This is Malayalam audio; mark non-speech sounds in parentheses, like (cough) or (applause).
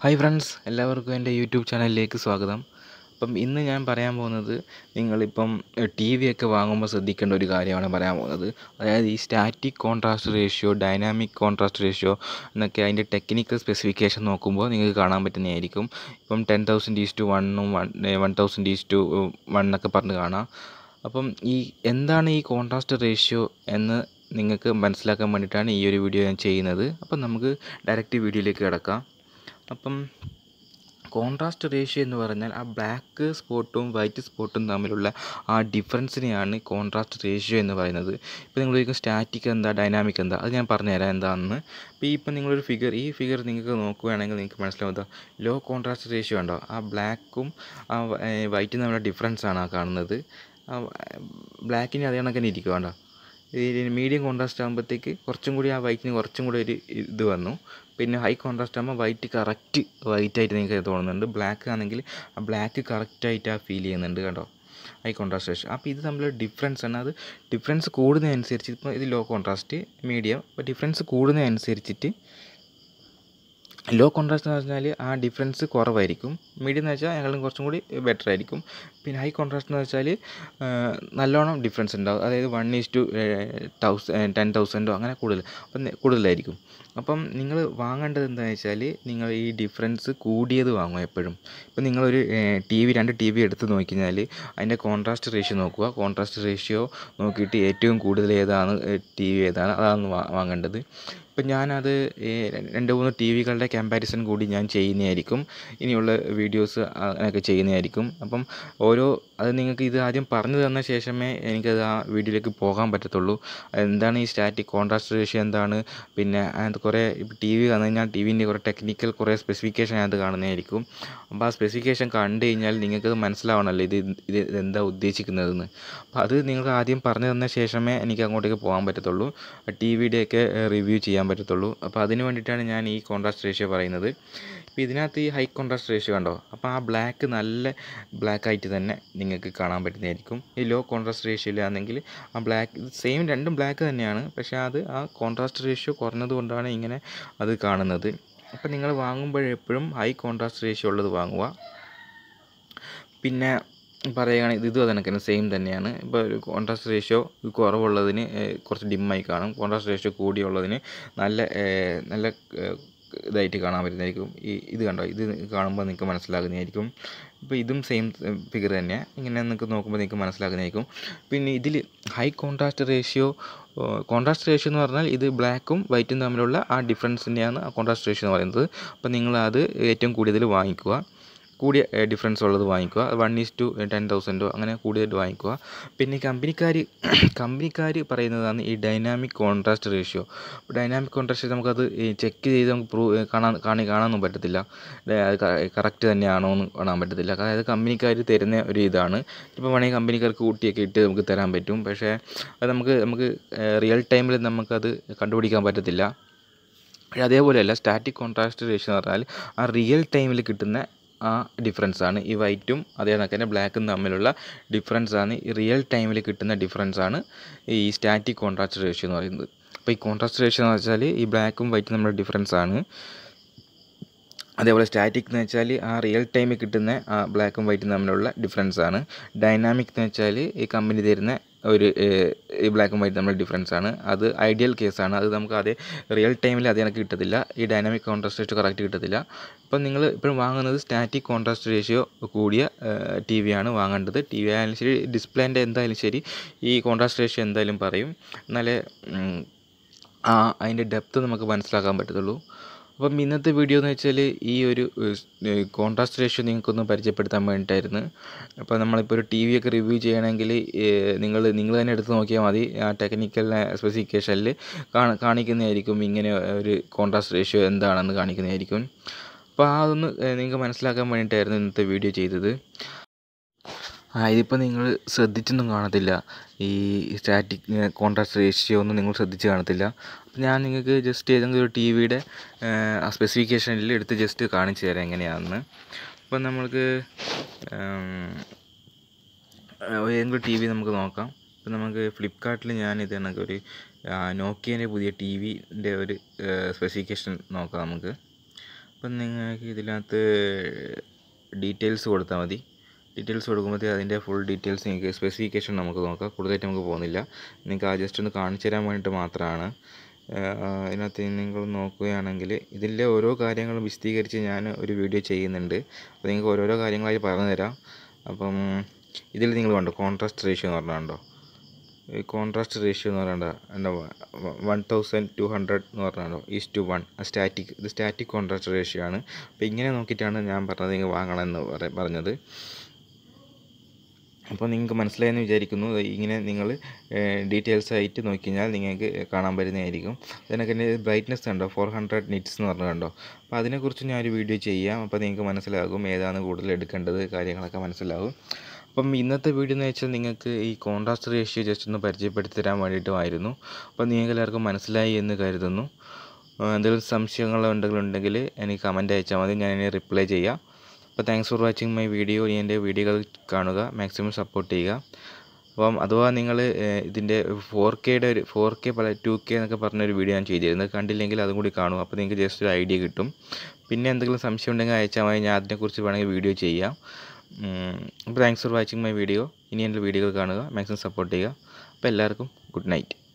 ഹായ് ഫ്രണ്ട്സ് എല്ലാവർക്കും എൻ്റെ യൂട്യൂബ് ചാനലിലേക്ക് സ്വാഗതം അപ്പം ഇന്ന് ഞാൻ പറയാൻ പോകുന്നത് നിങ്ങളിപ്പം ടി വി ഒക്കെ വാങ്ങുമ്പോൾ ശ്രദ്ധിക്കേണ്ട ഒരു കാര്യമാണ് പറയാൻ പോകുന്നത് അതായത് ഈ static contrast ratio dynamic contrast ratio എന്നൊക്കെ അതിൻ്റെ ടെക്നിക്കൽ സ്പെസിഫിക്കേഷൻ നോക്കുമ്പോൾ നിങ്ങൾക്ക് കാണാൻ പറ്റുന്നതായിരിക്കും ഇപ്പം ടെൻ തൗസൻഡ് ഈസ് ടു വണ്ണും one one thousand is to one എന്നൊക്കെ പറഞ്ഞ് കാണാം അപ്പം ഈ എന്താണ് ഈ കോൺട്രാസ്റ്റ് റേഷ്യോ എന്ന് നിങ്ങൾക്ക് മനസ്സിലാക്കാൻ വേണ്ടിയിട്ടാണ് ഈ ഒരു വീഡിയോ ഞാൻ ചെയ്യുന്നത് അപ്പം നമുക്ക് ഡയറക്റ്റ് വീഡിയോയിലേക്ക് കിടക്കാം അപ്പം കോൺട്രാസ്റ്റ് റേഷ്യോ എന്ന് പറഞ്ഞാൽ ആ ബ്ലാക്ക് സ്പോട്ടും വൈറ്റ് സ്പോട്ടും തമ്മിലുള്ള ആ ഡിഫറൻസിനെയാണ് കോൺട്രാസ്റ്റ് റേഷ്യോ എന്ന് പറയുന്നത് ഇപ്പോൾ നിങ്ങൾ ചോദിക്കും സ്റ്റാറ്റിക് എന്താ ഡൈനാമിക് എന്താ അത് ഞാൻ പറഞ്ഞുതരാം എന്താണെന്ന് അപ്പോൾ ഇപ്പം നിങ്ങളൊരു ഫിഗർ ഈ ഫിഗർ നിങ്ങൾക്ക് നോക്കുകയാണെങ്കിൽ നിങ്ങൾക്ക് മനസ്സിലാവുക ലോ കോൺട്രാസ്റ്റ് റേഷ്യോ ഉണ്ടോ ആ ബ്ലാക്കും ആ വൈറ്റും തമ്മിലുള്ള ഡിഫറൻസാണ് ആ കാണുന്നത് ബ്ലാക്കിന് അതേ കണക്കിന് ഇരിക്കുക ഇതിന് മീഡിയം കോൺട്രാസ്റ്റ് ആകുമ്പോഴത്തേക്ക് കുറച്ചും കൂടി ആ വൈറ്റിന് കുറച്ചും കൂടി ഒരു ഇത് വന്നു പിന്നെ ഹൈ കോൺട്രാസ്റ്റ് ആകുമ്പോൾ വൈറ്റ് കറക്റ്റ് ആയിട്ട് നിങ്ങൾക്ക് തോന്നുന്നുണ്ട് ബ്ലാക്ക് ആണെങ്കിൽ ആ ബ്ലാക്ക് കറക്റ്റായിട്ട് ആ ഫീൽ ചെയ്യുന്നുണ്ട് കേട്ടോ ഹൈ കോൺട്രാസ്റ്റ് അപ്പോൾ ഇത് തമ്മിൽ ഡിഫറൻസ് ആണ് അത് ഡിഫറൻസ് കൂടുന്നതനുസരിച്ച് ഇപ്പോൾ ഇത് ലോ കോൺട്രാസ്റ്റ് മീഡിയം അപ്പോൾ ഡിഫറൻസ് കൂടുന്നതനുസരിച്ചിട്ട് ലോ കോൺട്രാസ്റ്റ് എന്ന് പറഞ്ഞാൽ ആ ഡിഫറൻസ് കുറവായിരിക്കും മീഡിയം എന്ന് വെച്ചാൽ ഞങ്ങളും കുറച്ചും കൂടി ബെറ്റർ ആയിരിക്കും പിന്നെ ഹൈ കോൺട്രാസ്റ്റ് എന്ന് വെച്ചാൽ നല്ലോണം ഡിഫറൻസ് ഉണ്ടാവും അതായത് one is to thousand ten തൗസൻഡോ അങ്ങനെ കൂടുതൽ അപ്പം കൂടുതലായിരിക്കും അപ്പം നിങ്ങൾ വാങ്ങേണ്ടത് എന്താണെന്ന് വെച്ചാൽ നിങ്ങൾ ഈ ഡിഫറൻസ് കൂടിയത് വാങ്ങുക എപ്പോഴും ഇപ്പം നിങ്ങളൊരു ടി വി രണ്ട് ടി വി എടുത്ത് നോക്കിക്കഴിഞ്ഞാൽ അതിൻ്റെ കോൺട്രാസ്റ്റ് റേഷ്യോ നോക്കുക കോൺട്രാസ്റ്റ് റേഷ്യോ നോക്കിയിട്ട് ഏറ്റവും കൂടുതൽ ഏതാണ് ടി വി ഏതാണ് അതാണ് വാങ്ങേണ്ടത് ഇപ്പം ഞാനത് രണ്ട് മൂന്ന് ടി വികളുടെ കമ്പാരിസൺ കൂടി ഞാൻ ചെയ്യുന്നതായിരിക്കും ഇനിയുള്ള വീഡിയോസ് അങ്ങനെയൊക്കെ ചെയ്യുന്നതായിരിക്കും അപ്പം ഓരോ അത് നിങ്ങൾക്ക് ഇത് ആദ്യം പറഞ്ഞു തന്ന ശേഷമേ എനിക്കത് ആ വീഡിയോയിലേക്ക് പോകാൻ പറ്റത്തുള്ളൂ എന്താണ് ഈ സ്റ്റാറ്റിക് കോൺട്രാസ്റ്റ് റേഷ്യോ എന്താണ് പിന്നെ അതിനകത്ത് കുറേ ഇപ്പോൾ ടി വി വന്നു കഴിഞ്ഞാൽ ടി വിൻ്റെ കുറേ ടെക്നിക്കൽ കുറേ സ്പെസിഫിക്കേഷൻ അതിനകത്ത് കാണുന്നതായിരിക്കും അപ്പോൾ ആ സ്പെസിഫിക്കേഷൻ കണ്ടു കഴിഞ്ഞാൽ നിങ്ങൾക്കത് മനസ്സിലാവണമല്ലോ ഇത് ഇത് എന്താ ഉദ്ദേശിക്കുന്നതെന്ന് അപ്പോൾ അത് നിങ്ങൾക്ക് ആദ്യം പറഞ്ഞു തന്ന ശേഷമേ എനിക്ക് അങ്ങോട്ടേക്ക് പോകാൻ പറ്റത്തുള്ളൂ ടി വിയുടെയൊക്കെ റിവ്യൂ ചെയ്യാൻ പറ്റത്തുള്ളൂ അപ്പോൾ അതിന് വേണ്ടിയിട്ടാണ് ഞാൻ ഈ കോൺട്രാസ്റ്റ് റേഷ്യോ പറയുന്നത് അപ്പോൾ ഇതിനകത്ത് ഈ ഹൈ കോൺട്രാസ്റ്റ് റേഷ്യോ കണ്ടോ അപ്പോൾ ആ ബ്ലാക്ക് നല്ല ബ്ലാക്ക് ആയിട്ട് തന്നെ നിങ്ങൾക്ക് കാണാൻ പറ്റുന്നതായിരിക്കും ഈ ലോ കോൺട്രാസ്റ്റ് റേഷ്യോയിലാണെങ്കിൽ ആ ബ്ലാക്ക് സെയിം രണ്ടും ബ്ലാക്ക് തന്നെയാണ് പക്ഷേ അത് ആ കോൺട്രാസ്റ്റ് റേഷ്യോ കുറഞ്ഞതുകൊണ്ടാണ് ഇങ്ങനെ അത് കാണുന്നത് അപ്പോൾ നിങ്ങൾ വാങ്ങുമ്പോഴെപ്പോഴും ഹൈ കോൺട്രാസ്റ്റ് റേഷ്യോ ഉള്ളത് വാങ്ങുക പിന്നെ പറയുകയാണെങ്കിൽ ഇത് കണക്കിന് സെയിം തന്നെയാണ് ഇപ്പോൾ ഒരു കോൺട്രാസ്റ്റ് റേഷ്യോ കുറവുള്ളതിന് കുറച്ച് ഡിമ്മായി കാണും കോൺട്രാസ്റ്റ് റേഷ്യോ കൂടിയുള്ളതിന് നല്ല നല്ല ഇതായിട്ട് കാണാൻ പറ്റുന്നതായിരിക്കും ഈ ഇത് കണ്ടോ ഇത് കാണുമ്പോൾ നിങ്ങൾക്ക് മനസ്സിലാകുന്നതായിരിക്കും ഇപ്പോൾ ഇതും സെയിം ഫിഗർ തന്നെ ഇങ്ങനെ നിങ്ങൾക്ക് നോക്കുമ്പോൾ നിങ്ങൾക്ക് മനസ്സിലാകുന്നതായിരിക്കും പിന്നെ ഇതിൽ high contrast ratio contrast ratio എന്ന് പറഞ്ഞാൽ ഇത് ബ്ലാക്കും വൈറ്റും തമ്മിലുള്ള ആ ഡിഫറൻസിൻ്റെയാണ് കോൺട്രാസ്റ്റ് റേഷ്യോ എന്ന് പറയുന്നത് അപ്പോൾ നിങ്ങൾ അത് ഏറ്റവും കൂടുതൽ വാങ്ങിക്കുക കൂടിയ ഡിഫറൻസ് ഉള്ളത് വാങ്ങിക്കുക വൺ ഈസ് ടു ടെൻ തൗസൻഡോ അങ്ങനെ കൂടിയത് വാങ്ങിക്കുക പിന്നെ കമ്പനിക്കാർ (clears throat) കമ്പനിക്കാർ പറയുന്നതാണ് ഈ dynamic contrast ratio dynamic contrast നമുക്കത് ചെക്ക് ചെയ്ത് നമുക്ക് പ്രൂവ് കാണാൻ കാണി കാണാനൊന്നും പറ്റത്തില്ല കറക്റ്റ് തന്നെയാണോ എന്ന് കാണാൻ പറ്റത്തില്ല അതായത് കമ്പനിക്കാർ തരുന്ന ഒരു ഇതാണ് ഇപ്പോൾ വേണമെങ്കിൽ കമ്പനിക്കാർക്ക് കൂട്ടിയൊക്കെ ഇട്ട് നമുക്ക് തരാൻ പറ്റും പക്ഷേ അത് നമുക്ക് നമുക്ക് റിയൽ ടൈമിൽ നമുക്കത് കണ്ടുപിടിക്കാൻ പറ്റത്തില്ല പക്ഷേ അതേപോലെയല്ല സ്റ്റാറ്റിക് കോൺട്രാസ്റ്റ് റേഷ്യോ എന്ന് പറഞ്ഞാൽ ആ റിയൽ ടൈമിൽ കിട്ടുന്ന ആ ഡിഫറൻസാണ് ഈ വൈറ്റും അതേ കണക്ക് തന്നെ ബ്ലാക്കും തമ്മിലുള്ള ഡിഫറൻസാണ് റിയൽ ടൈമിൽ കിട്ടുന്ന ഡിഫറൻസാണ് ഈ സ്റ്റാറ്റിക് കോൺട്രാസ്റ്റ് റേഷ്യോ എന്ന് പറയുന്നത് അപ്പോൾ ഈ കോൺട്രാസ്റ്റ് റേഷ്യോ എന്ന് വെച്ചാൽ ഈ ബ്ലാക്കും വൈറ്റും തമ്മിലുള്ള ഡിഫറൻസാണ് അതേപോലെ സ്റ്റാറ്റിക് എന്ന് വെച്ചാൽ ആ റിയൽ ടൈമിൽ കിട്ടുന്ന ആ ബ്ലാക്കും വൈറ്റും തമ്മിലുള്ള ഡിഫറൻസാണ് ഡൈനാമിക് എന്ന് വെച്ചാൽ ഈ കമ്പനി തരുന്ന ഒരു ഈ ബ്ലാക്ക് ആൻഡ് വൈറ്റ് തമ്മിൽ ഡിഫറൻസ് ആണ് അത് ഐഡിയൽ കേസാണ് അത് നമുക്ക് അതേ റിയൽ ടൈമിൽ അതേ എനിക്ക് കിട്ടത്തില്ല ഈ ഡൈനാമിക് കോൺട്രാസ്റ്റ് റേഷ്യോ കറക്റ്റ് കിട്ടത്തില്ല ഇപ്പം നിങ്ങൾ ഇപ്പോഴും വാങ്ങുന്നത് സ്റ്റാറ്റിക് കോൺട്രാസ്റ്റ് റേഷ്യോ കൂടിയ ടി ആണ് വാങ്ങേണ്ടത് ടി വി ആയാലും ശരി ഡിസ്പ്ലേൻ്റെ എന്തായാലും ശരി ഈ കോൺട്രാസ്റ്റ് റേഷ്യോ എന്തായാലും പറയും എന്നാലേ ആ അതിൻ്റെ ഡെപ്ത് നമുക്ക് മനസ്സിലാക്കാൻ പറ്റത്തുള്ളൂ അപ്പം ഇന്നത്തെ വീഡിയോ എന്ന് വെച്ചാൽ ഈ ഒരു കോൺട്രാസ്റ്റ് റേഷ്യോ നിങ്ങൾക്കൊന്ന് പരിചയപ്പെടുത്താൻ വേണ്ടിയിട്ടായിരുന്നു അപ്പോൾ നമ്മളിപ്പോൾ ഒരു ടി വി ഒക്കെ റിവ്യൂ ചെയ്യണമെങ്കിൽ നിങ്ങൾ നിങ്ങൾ തന്നെ എടുത്ത് നോക്കിയാൽ മതി ആ ടെക്നിക്കൽ സ്പെസിഫിക്കേഷനിൽ കാണിക്കുന്നതായിരിക്കും ഇങ്ങനെ ഒരു കോൺട്രാസ്റ്റ് റേഷ്യോ എന്താണെന്ന് കാണിക്കുന്നതായിരിക്കും അപ്പോൾ അതൊന്ന് നിങ്ങൾക്ക് മനസ്സിലാക്കാൻ വേണ്ടിയിട്ടായിരുന്നു ഇന്നത്തെ വീഡിയോ ചെയ്തത് ആ ഇതിപ്പോൾ നിങ്ങൾ ശ്രദ്ധിച്ചൊന്നും കാണത്തില്ല ഈ സ്റ്റാറ്റിക് കോൺട്രാസ്റ്റ് റേഷ്യോ ഒന്നും നിങ്ങൾ ശ്രദ്ധിച്ച് കാണത്തില്ല അപ്പോൾ ഞാൻ നിങ്ങൾക്ക് ജസ്റ്റ് ഏതെങ്കിലും ഒരു ടി വിയുടെ സ്പെസിഫിക്കേഷനിൽ എടുത്ത് ജസ്റ്റ് കാണിച്ചു തരാം എങ്ങനെയാണെന്ന് അപ്പോൾ നമ്മൾക്ക് ഏതെങ്കിലും ടി വി നമുക്ക് നോക്കാം ഇപ്പം നമുക്ക് ഫ്ലിപ്പ്കാർട്ടിൽ ഞാൻ ഇത് ഒരു നോക്കിയേൻ്റെ പുതിയ ടി വിൻ്റെ ഒരു സ്പെസിഫിക്കേഷൻ നോക്കാം നമുക്ക് അപ്പം നിങ്ങൾക്ക് ഇതിനകത്ത് ഡീറ്റെയിൽസ് കൊടുത്താൽ മതി ഡീറ്റെയിൽസ് കൊടുക്കുമ്പോൾ അതിൻ്റെ ഫുൾ ഡീറ്റെയിൽസ് നിങ്ങൾക്ക് സ്പെസിഫിക്കേഷൻ നമുക്ക് നോക്കാം കൂടുതലായിട്ട് നമുക്ക് പോകുന്നില്ല നിങ്ങൾക്ക് ആ ജസ്റ്റ് ഒന്ന് കാണിച്ചു തരാൻ വേണ്ടിയിട്ട് മാത്രമാണ് ഇതിനകത്ത് നിങ്ങൾ നോക്കുകയാണെങ്കിൽ ഇതിലെ ഓരോ കാര്യങ്ങളും വിശദീകരിച്ച് ഞാൻ ഒരു വീഡിയോ ചെയ്യുന്നുണ്ട് അപ്പോൾ നിങ്ങൾക്ക് ഓരോരോ കാര്യങ്ങളായി പറഞ്ഞു തരാം അപ്പം ഇതിൽ നിങ്ങൾ കണ്ടോ കോൺട്രാസ്റ്റ് റേഷ്യോ എന്ന് പറഞ്ഞാൽ ഈ കോൺട്രാസ്റ്റ് റേഷ്യോ എന്ന് പറയേണ്ട എന്താ വൺ തൗസൻഡ് ടു ഹൺഡ്രഡ് എന്ന് പറഞ്ഞാലോ ഈസ് ടു വൺ സ്റ്റാറ്റിക് ഇത് സ്റ്റാറ്റിക് കോൺട്രാസ്റ്റ് റേഷ്യോ ആണ് അപ്പോൾ ഇങ്ങനെ നോക്കിയിട്ടാണ് ഞാൻ പറഞ്ഞത് നിങ്ങൾ വാങ്ങണമെന്ന് പറഞ്ഞത് അപ്പോൾ നിങ്ങൾക്ക് മനസ്സിലായെന്ന് വിചാരിക്കുന്നു ഇങ്ങനെ നിങ്ങൾ ഡീറ്റെയിൽസ് ആയിട്ട് നോക്കി കഴിഞ്ഞാൽ നിങ്ങൾക്ക് കാണാൻ പറ്റുന്നതായിരിക്കും അതിനൊക്കെ ബ്രൈറ്റ്നസ് കണ്ടോ ഫോർ ഹൺഡ്രഡ് നിറ്റ്സ് എന്ന് പറഞ്ഞു കണ്ടോ അപ്പോൾ അതിനെക്കുറിച്ച് ഞാനൊരു വീഡിയോ ചെയ്യാം അപ്പോൾ നിങ്ങൾക്ക് മനസ്സിലാകും ഏതാണ് കൂടുതൽ എടുക്കേണ്ടത് കാര്യങ്ങളൊക്കെ മനസ്സിലാകും അപ്പം ഇന്നത്തെ വീഡിയോ എന്ന് വെച്ചാൽ നിങ്ങൾക്ക് ഈ കോൺട്രാസ്റ്റ് റേഷ്യോ ജസ്റ്റ് ഒന്ന് പരിചയപ്പെടുത്തി തരാൻ വേണ്ടിയിട്ടുമായിരുന്നു അപ്പോൾ നിങ്ങൾക്ക് എല്ലാവർക്കും മനസ്സിലായി എന്ന് കരുതുന്നു എന്തെങ്കിലും സംശയങ്ങൾ ഉണ്ടെങ്കിൽ ഉണ്ടെങ്കിൽ എനിക്ക് കമൻറ്റ് അയച്ചാൽ മതി ഞാൻ റിപ്ലൈ ചെയ്യാം അപ്പോൾ thanks for watching my video ഇനി എൻ്റെ വീഡിയോകൾ കാണുക മാക്സിമം സപ്പോർട്ട് ചെയ്യുക അപ്പം അഥവാ നിങ്ങൾ ഇതിൻ്റെ ഫോർ കെയുടെ ഒരു ഫോർ കെ പല ടു കെ എന്നൊക്കെ പറഞ്ഞൊരു വീഡിയോ ഞാൻ ചെയ്തിരുന്നത് കണ്ടില്ലെങ്കിൽ അതും കൂടി കാണും അപ്പോൾ നിങ്ങൾക്ക് ജസ്റ്റ് ഒരു ഐഡിയ കിട്ടും പിന്നെ എന്തെങ്കിലും സംശയം ഉണ്ടെങ്കിൽ അയച്ചാൽ മതി ഞാൻ അതിനെക്കുറിച്ച് വേണമെങ്കിൽ വീഡിയോ ചെയ്യാം അപ്പോൾ thanks for watching my video ഇനി എൻ്റെ വീഡിയോകൾ കാണുക മാക്സിമം സപ്പോർട്ട് ചെയ്യുക അപ്പോൾ എല്ലാവർക്കും ഗുഡ് നൈറ്റ്